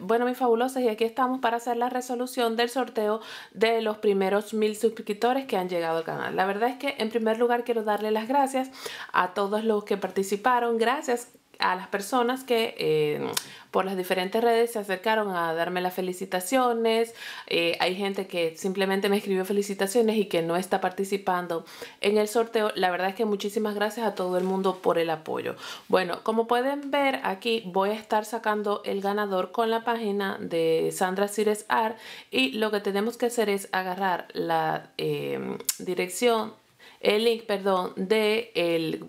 Bueno, mis fabulosas, y aquí estamos para hacer la resolución del sorteo de los primeros mil suscriptores que han llegado al canal. La verdad es que en primer lugar quiero darle las gracias a todos los que participaron. Gracias a las personas que eh, por las diferentes redes se acercaron a darme las felicitaciones. Eh, hay gente que simplemente me escribió felicitaciones y que no está participando en el sorteo. La verdad es que muchísimas gracias a todo el mundo por el apoyo. Bueno, como pueden ver aquí voy a estar sacando el ganador con la página de Sandra Cires Art y lo que tenemos que hacer es agarrar la eh, dirección, el link, perdón, de el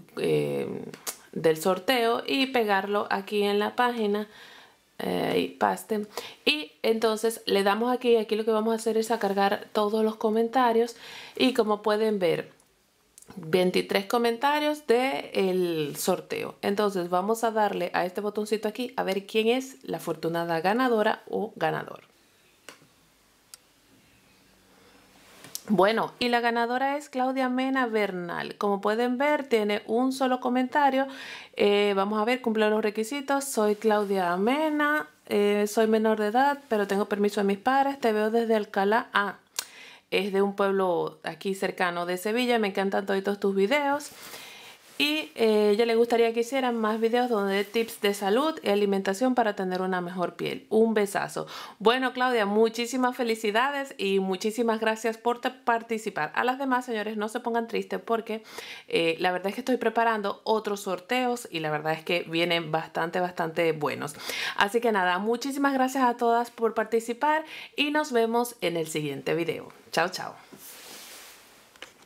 del sorteo y pegarlo aquí en la página eh, y paste y entonces le damos aquí aquí lo que vamos a hacer es a cargar todos los comentarios y como pueden ver 23 comentarios del el sorteo entonces vamos a darle a este botoncito aquí a ver quién es la afortunada ganadora o ganador Bueno, y la ganadora es Claudia Mena Bernal. Como pueden ver, tiene un solo comentario. Eh, vamos a ver, cumple los requisitos. Soy Claudia Mena, eh, soy menor de edad, pero tengo permiso de mis padres. Te veo desde Alcalá A. es de un pueblo aquí cercano de Sevilla. Me encantan todos tus videos. Y eh, yo le gustaría que hicieran más videos donde dé tips de salud y alimentación para tener una mejor piel. Un besazo. Bueno, Claudia, muchísimas felicidades y muchísimas gracias por participar. A las demás, señores, no se pongan tristes porque eh, la verdad es que estoy preparando otros sorteos y la verdad es que vienen bastante, bastante buenos. Así que nada, muchísimas gracias a todas por participar y nos vemos en el siguiente video. Chao, chao.